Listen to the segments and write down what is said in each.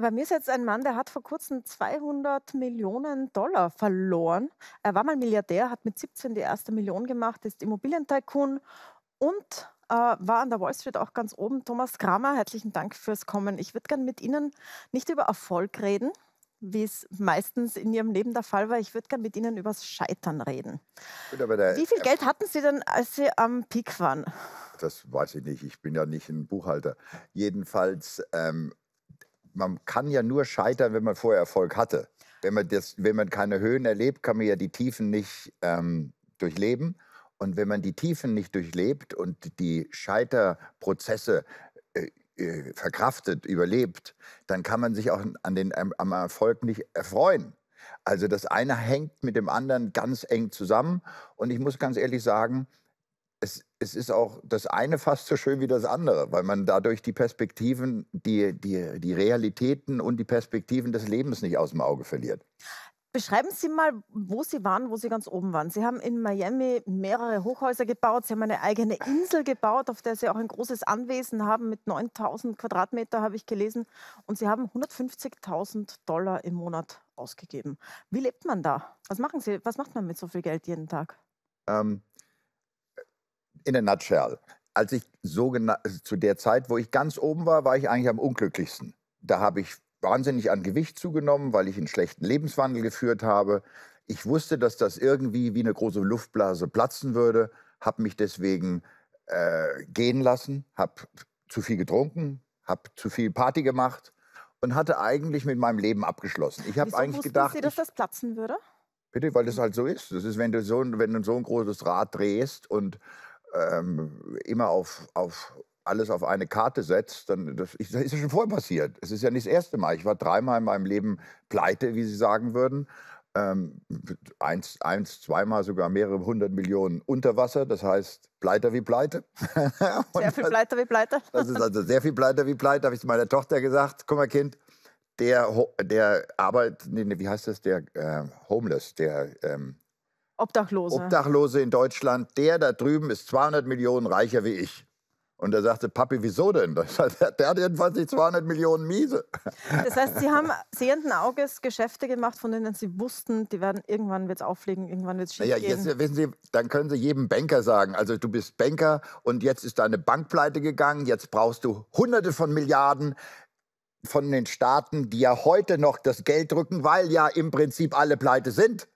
bei mir ist jetzt ein Mann, der hat vor kurzem 200 Millionen Dollar verloren. Er war mal Milliardär, hat mit 17 die erste Million gemacht, ist Immobilientycoon und äh, war an der Wall Street auch ganz oben. Thomas Kramer, herzlichen Dank fürs Kommen. Ich würde gerne mit Ihnen nicht über Erfolg reden, wie es meistens in Ihrem Leben der Fall war. Ich würde gerne mit Ihnen über das Scheitern reden. Wie viel Geld hatten Sie denn, als Sie am Peak waren? Das weiß ich nicht. Ich bin ja nicht ein Buchhalter. Jedenfalls ähm, man kann ja nur scheitern, wenn man vorher Erfolg hatte. Wenn man, das, wenn man keine Höhen erlebt, kann man ja die Tiefen nicht ähm, durchleben. Und wenn man die Tiefen nicht durchlebt und die Scheiterprozesse äh, äh, verkraftet, überlebt, dann kann man sich auch an den, am Erfolg nicht erfreuen. Also das eine hängt mit dem anderen ganz eng zusammen. Und ich muss ganz ehrlich sagen, es ist auch das eine fast so schön wie das andere, weil man dadurch die Perspektiven, die, die, die Realitäten und die Perspektiven des Lebens nicht aus dem Auge verliert. Beschreiben Sie mal, wo Sie waren, wo Sie ganz oben waren. Sie haben in Miami mehrere Hochhäuser gebaut. Sie haben eine eigene Insel gebaut, auf der Sie auch ein großes Anwesen haben mit 9000 Quadratmeter, habe ich gelesen. Und Sie haben 150.000 Dollar im Monat ausgegeben. Wie lebt man da? Was machen Sie? Was macht man mit so viel Geld jeden Tag? Ähm, in a nutshell. Als ich so also zu der Zeit, wo ich ganz oben war, war ich eigentlich am unglücklichsten. Da habe ich wahnsinnig an Gewicht zugenommen, weil ich einen schlechten Lebenswandel geführt habe. Ich wusste, dass das irgendwie wie eine große Luftblase platzen würde, habe mich deswegen äh, gehen lassen, habe zu viel getrunken, habe zu viel Party gemacht und hatte eigentlich mit meinem Leben abgeschlossen. Ich habe eigentlich gedacht, Sie, dass das platzen würde. Bitte, weil das hm. halt so ist. Das ist, wenn du so, wenn du so ein großes Rad drehst und ähm, immer auf, auf alles auf eine Karte setzt, dann das ist, das ist ja schon vorher passiert. Es ist ja nicht das erste Mal. Ich war dreimal in meinem Leben pleite, wie Sie sagen würden. Ähm, eins, eins, zweimal sogar mehrere hundert Millionen unter Wasser. Das heißt, pleiter wie pleite. sehr viel pleiter wie pleite. Das ist also sehr viel pleiter wie pleite, habe ich zu meiner Tochter gesagt. Guck mal, Kind, der, der Arbeit, nee, wie heißt das, der äh, Homeless, der ähm, Obdachlose. Obdachlose in Deutschland. Der da drüben ist 200 Millionen reicher wie ich. Und er sagte, Papi, wieso denn? Der hat jedenfalls nicht 200 Millionen Miese. Das heißt, Sie haben sehenden Auges Geschäfte gemacht, von denen Sie wussten, die werden irgendwann wird auffliegen, irgendwann wird es schief naja, Jetzt, wissen Sie, dann können Sie jedem Banker sagen, also du bist Banker und jetzt ist deine Bank pleite gegangen, jetzt brauchst du hunderte von Milliarden von den Staaten, die ja heute noch das Geld drücken, weil ja im Prinzip alle pleite sind.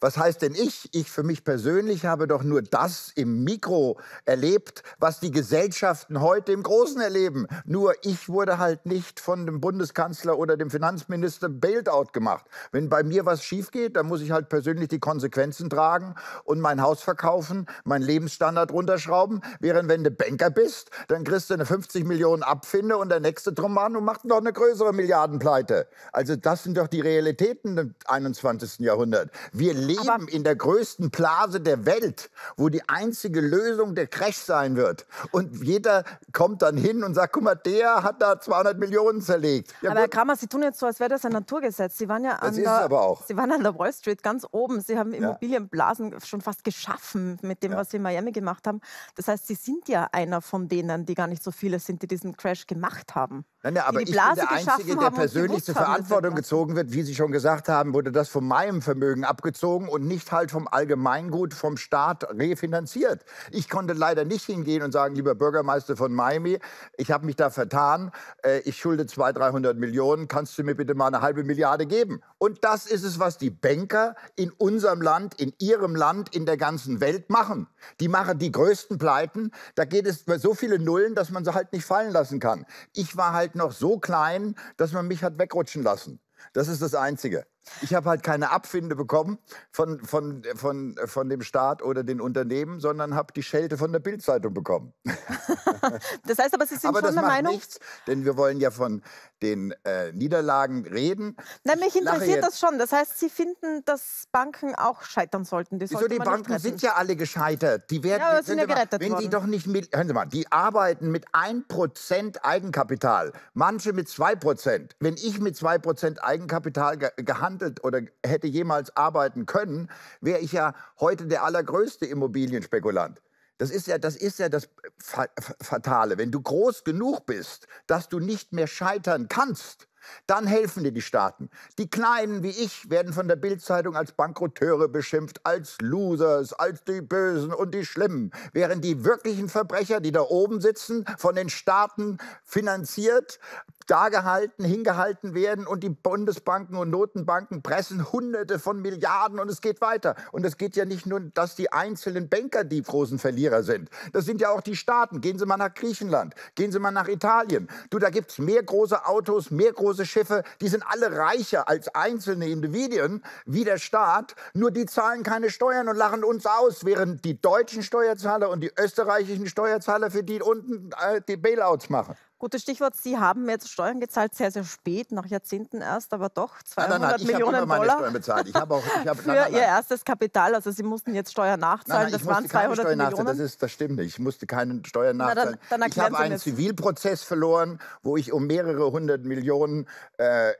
Was heißt denn ich? Ich für mich persönlich habe doch nur das im Mikro erlebt, was die Gesellschaften heute im Großen erleben. Nur ich wurde halt nicht von dem Bundeskanzler oder dem Finanzminister Bailout gemacht. Wenn bei mir was schief geht, dann muss ich halt persönlich die Konsequenzen tragen und mein Haus verkaufen, meinen Lebensstandard runterschrauben. Während wenn du Banker bist, dann kriegst du eine 50 Millionen Abfinde und der nächste drum an und macht noch eine größere Milliardenpleite. Also das sind doch die Realitäten im 21. Jahrhundert. Wir leben aber in der größten Blase der Welt, wo die einzige Lösung der Crash sein wird. Und jeder kommt dann hin und sagt, guck mal, der hat da 200 Millionen zerlegt. Ja, aber gut. Herr Kramer, Sie tun jetzt so, als wäre das ein Naturgesetz. Sie waren ja an, das der, Sie waren an der Wall Street ganz oben. Sie haben Immobilienblasen ja. schon fast geschaffen mit dem, ja. was Sie in Miami gemacht haben. Das heißt, Sie sind ja einer von denen, die gar nicht so viele sind, die diesen Crash gemacht haben. Nein, nein, aber die die ich bin der Einzige, der persönlich zur Verantwortung haben. gezogen wird. Wie Sie schon gesagt haben, wurde das von meinem Vermögen abgezogen und nicht halt vom Allgemeingut, vom Staat refinanziert. Ich konnte leider nicht hingehen und sagen, lieber Bürgermeister von Miami, ich habe mich da vertan, äh, ich schulde 200, 300 Millionen, kannst du mir bitte mal eine halbe Milliarde geben? Und das ist es, was die Banker in unserem Land, in ihrem Land, in der ganzen Welt machen. Die machen die größten Pleiten, da geht es über so viele Nullen, dass man sie halt nicht fallen lassen kann. Ich war halt noch so klein, dass man mich hat wegrutschen lassen. Das ist das Einzige. Ich habe halt keine Abfinde bekommen von, von, von, von dem Staat oder den Unternehmen, sondern habe die Schelte von der Bildzeitung bekommen. das heißt aber, Sie sind aber schon der Meinung? Nichts, denn wir wollen ja von den äh, Niederlagen reden. Nein, mich interessiert das schon. Das heißt, Sie finden, dass Banken auch scheitern sollten. Die, Wieso, die Banken sind ja alle gescheitert. Die werden, ja, sind ja gerettet mal, wenn worden. die doch nicht mit, hören Sie mal, die arbeiten mit 1% Eigenkapital, manche mit 2%. Wenn ich mit 2% Eigenkapital ge gehandelt gehandelt oder hätte jemals arbeiten können, wäre ich ja heute der allergrößte Immobilienspekulant. Das ist ja das, ist ja das Fatale. Wenn du groß genug bist, dass du nicht mehr scheitern kannst, dann helfen dir die Staaten. Die Kleinen wie ich werden von der Bildzeitung als Bankrotteure beschimpft, als Losers, als die Bösen und die Schlimmen, während die wirklichen Verbrecher, die da oben sitzen, von den Staaten finanziert, dargehalten, hingehalten werden und die Bundesbanken und Notenbanken pressen Hunderte von Milliarden und es geht weiter. Und es geht ja nicht nur, dass die einzelnen Banker die großen Verlierer sind. Das sind ja auch die Staaten. Gehen Sie mal nach Griechenland, gehen Sie mal nach Italien. Du, da gibt es mehr große Autos, mehr große Schiffe. Die sind alle reicher als einzelne Individuen wie der Staat. Nur die zahlen keine Steuern und lachen uns aus, während die deutschen Steuerzahler und die österreichischen Steuerzahler für die unten äh, die Bailouts machen. Gutes Stichwort, Sie haben jetzt Steuern gezahlt, sehr, sehr spät, nach Jahrzehnten erst, aber doch 200 nein, nein, nein, ich Millionen immer meine Steuern bezahlt. Ich habe auch, ich hab, für nein, nein, Ihr erstes Kapital, also Sie mussten jetzt Steuern nachzahlen, das waren 200 Steuern Millionen. Das, ist, das stimmt nicht, ich musste keinen Steuern nachzahlen. Na, dann, dann ich habe einen Zivilprozess verloren, wo ich um mehrere hundert Millionen äh, äh,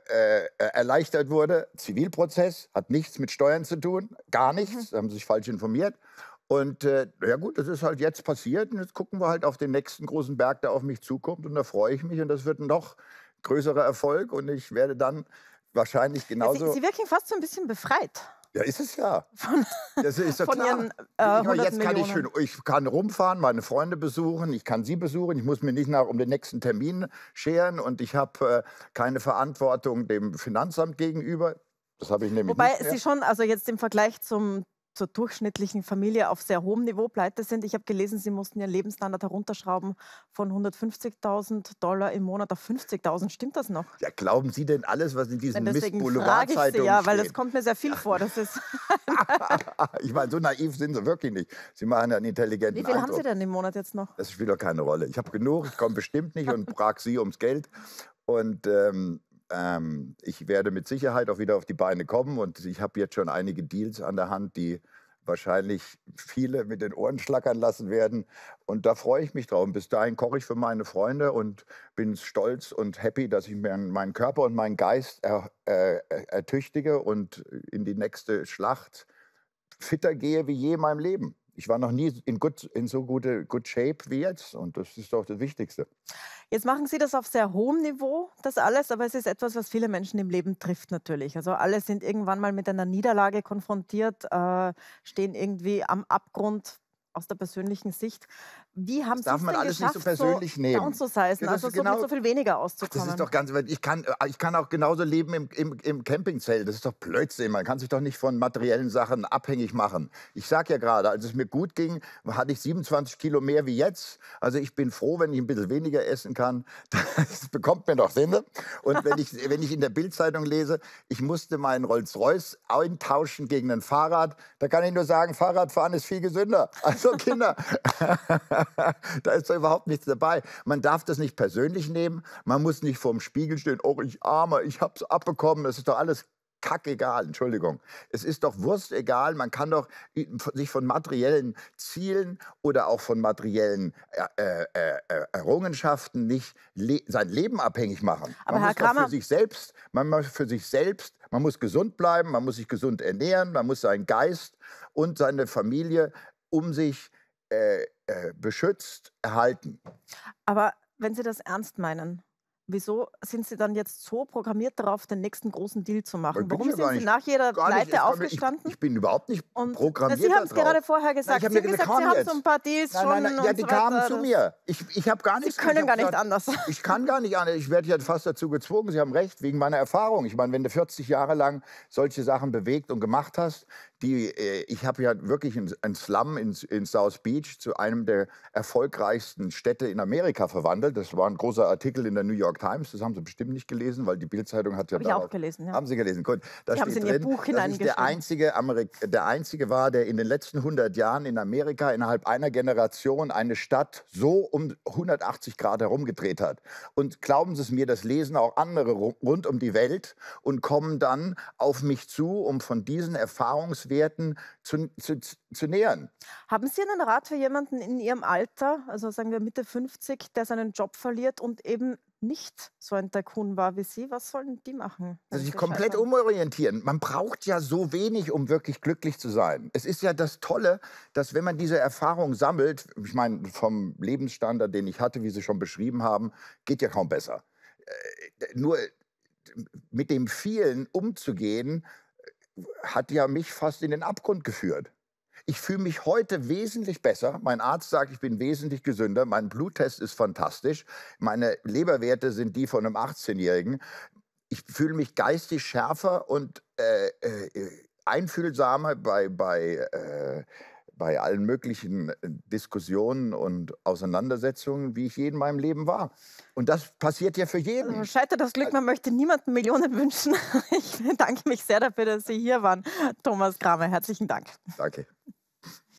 äh, erleichtert wurde. Zivilprozess hat nichts mit Steuern zu tun, gar nichts, mhm. haben Sie sich falsch informiert. Und äh, ja gut, das ist halt jetzt passiert und jetzt gucken wir halt auf den nächsten großen Berg, der auf mich zukommt und da freue ich mich und das wird ein noch größerer Erfolg und ich werde dann wahrscheinlich genauso... Sie, Sie wirken fast so ein bisschen befreit. Ja, ist es ja. Von, das ist doch von klar. Ihren, äh, jetzt kann ich schön, ich kann rumfahren, meine Freunde besuchen, ich kann sie besuchen, ich muss mir nicht nach um den nächsten Termin scheren und ich habe äh, keine Verantwortung dem Finanzamt gegenüber. Das habe ich nämlich Wobei nicht mehr. Sie schon, also jetzt im Vergleich zum zur durchschnittlichen Familie auf sehr hohem Niveau pleite sind. Ich habe gelesen, sie mussten ihren Lebensstandard herunterschrauben von 150.000 Dollar im Monat auf 50.000. Stimmt das noch? Ja, glauben Sie denn alles, was in diesen Mist-Boulevardzeitungen Ja, weil das kommt mir sehr viel vor. Das ist ich meine, so naiv sind Sie wirklich nicht. Sie machen einen intelligenten Wie viel Eindruck. haben Sie denn im Monat jetzt noch? Das spielt doch keine Rolle. Ich habe genug, ich komme bestimmt nicht und frage Sie ums Geld. Und ähm, ähm, ich werde mit Sicherheit auch wieder auf die Beine kommen und ich habe jetzt schon einige Deals an der Hand, die wahrscheinlich viele mit den Ohren schlackern lassen werden. Und da freue ich mich drauf. bis dahin koche ich für meine Freunde und bin stolz und happy, dass ich meinen Körper und meinen Geist er, er, äh, äh, ertüchtige und in die nächste Schlacht fitter gehe wie je in meinem Leben ich war noch nie in, good, in so gute, good Shape wie jetzt und das ist doch das Wichtigste. Jetzt machen Sie das auf sehr hohem Niveau, das alles, aber es ist etwas, was viele Menschen im Leben trifft natürlich. Also alle sind irgendwann mal mit einer Niederlage konfrontiert, äh, stehen irgendwie am Abgrund aus der persönlichen Sicht. Wie haben das Sie darf man alles geschafft, nicht so persönlich so nehmen. downzusizen, ja, also so genau, mit so viel weniger auszukommen? Das ist doch ganz, ich kann, äh, ich kann auch genauso leben im, im, im Campingzelt. Das ist doch Blödsinn. Man kann sich doch nicht von materiellen Sachen abhängig machen. Ich sage ja gerade, als es mir gut ging, hatte ich 27 Kilo mehr wie jetzt. Also ich bin froh, wenn ich ein bisschen weniger essen kann. Das bekommt mir doch Sinn. Ne? Und wenn ich, wenn ich in der Bildzeitung lese, ich musste meinen Rolls-Royce eintauschen gegen ein Fahrrad, da kann ich nur sagen, Fahrradfahren ist viel gesünder. Also so Kinder, da ist doch überhaupt nichts dabei. Man darf das nicht persönlich nehmen. Man muss nicht vorm Spiegel stehen. Oh, ich Armer, ich hab's abbekommen. Das ist doch alles kackegal, Entschuldigung. Es ist doch wurstegal. Man kann doch sich von materiellen Zielen oder auch von materiellen äh, äh, äh Errungenschaften nicht le sein Leben abhängig machen. Aber man Herr muss Kramer für sich selbst, man muss für sich selbst, man muss gesund bleiben, man muss sich gesund ernähren, man muss seinen Geist und seine Familie um sich äh, äh, beschützt, erhalten. Aber wenn Sie das ernst meinen, wieso sind Sie dann jetzt so programmiert darauf, den nächsten großen Deal zu machen? Warum sind Sie nach jeder Pleite aufgestanden? Ich, ich, bin überhaupt nicht programmiert Sie haben es gerade vorher gesagt. Nein, ich Sie haben gesagt, Sie haben so ein paar Deals nein, nein, nein, schon. Nein, ja, die so kamen zu mir. Ich, ich habe gar nichts. Sie können gar nicht gesagt, anders. Ich kann gar nicht anders. Ich werde ja fast dazu gezwungen. Sie haben recht, wegen meiner Erfahrung. Ich meine, wenn du 40 Jahre lang solche Sachen bewegt und gemacht hast, die, äh, ich habe ja wirklich einen Slum in, in South Beach zu einem der erfolgreichsten Städte in Amerika verwandelt. Das war ein großer Artikel in der New York York Times, das haben Sie bestimmt nicht gelesen, weil die Bildzeitung hat ja Hab darauf, ich auch gelesen. Ja. Haben Sie gelesen? Gut, da Sie in drin, Ihr Buch dass ich der einzige, Amerik der einzige war, der in den letzten 100 Jahren in Amerika innerhalb einer Generation eine Stadt so um 180 Grad herumgedreht hat. Und glauben Sie es mir, das lesen auch andere rund um die Welt und kommen dann auf mich zu, um von diesen Erfahrungswerten zu, zu, zu nähern. Haben Sie einen Rat für jemanden in Ihrem Alter, also sagen wir Mitte 50, der seinen Job verliert und eben nicht so ein Tycoon war wie Sie, was sollen die machen? Also sich komplett scheitern? umorientieren. Man braucht ja so wenig, um wirklich glücklich zu sein. Es ist ja das Tolle, dass wenn man diese Erfahrung sammelt, ich meine, vom Lebensstandard, den ich hatte, wie Sie schon beschrieben haben, geht ja kaum besser. Äh, nur mit dem vielen umzugehen, äh, hat ja mich fast in den Abgrund geführt. Ich fühle mich heute wesentlich besser. Mein Arzt sagt, ich bin wesentlich gesünder. Mein Bluttest ist fantastisch. Meine Leberwerte sind die von einem 18-Jährigen. Ich fühle mich geistig schärfer und äh, äh, einfühlsamer bei, bei, äh, bei allen möglichen äh, Diskussionen und Auseinandersetzungen, wie ich je in meinem Leben war. Und das passiert ja für jeden. Also, Scheitert das Glück, man möchte niemandem Millionen wünschen. Ich bedanke mich sehr dafür, dass Sie hier waren. Thomas Kramer, herzlichen Dank. Danke.